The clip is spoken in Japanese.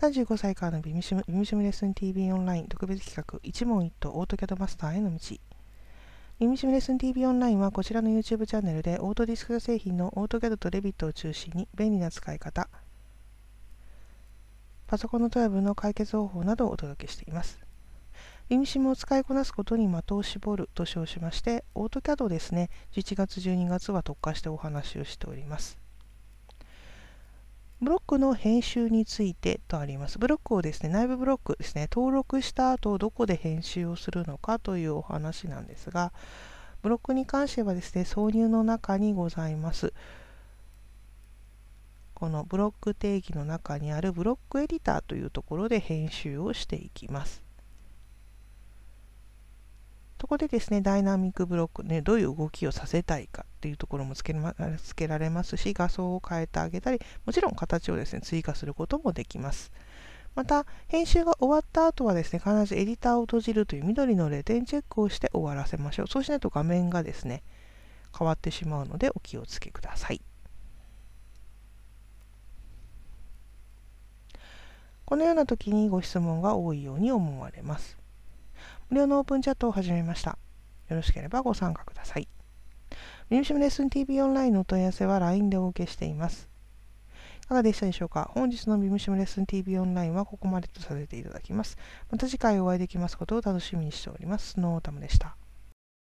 35歳からのビミシムビミシムレッスン TV オンライン特別企画一問一答オートキャドマスターへの道ビミシムレッスン TV オンラインはこちらの YouTube チャンネルでオートディスク製品のオートキャドとレビットを中心に便利な使い方パソコンのトラブルの解決方法などをお届けしていますビミシムを使いこなすことに的を絞ると称しましてオートキャドですね11月12月は特化してお話をしておりますブロックの編集についてとあります。ブロックをですね、内部ブロックですね、登録した後どこで編集をするのかというお話なんですが、ブロックに関してはですね、挿入の中にございます。このブロック定義の中にあるブロックエディターというところで編集をしていきます。そこでですね、ダイナミックブロックね、どういう動きをさせたいかっていうところもつけ,、ま、つけられますし画像を変えてあげたりもちろん形をですね追加することもできます。また編集が終わった後はですね必ずエディターを閉じるという緑の0点チェックをして終わらせましょうそうしないと画面がですね変わってしまうのでお気をつけくださいこのような時にご質問が多いように思われます無料のオープンチャットを始めましたよろしければご参加くださいムシムレッスン TV オンラインのお問い合わせは LINE でお受けしています。いかがでしたでしょうか本日のビムシムレッスン TV オンラインはここまでとさせていただきます。また次回お会いできますことを楽しみにしております。スノータムでした。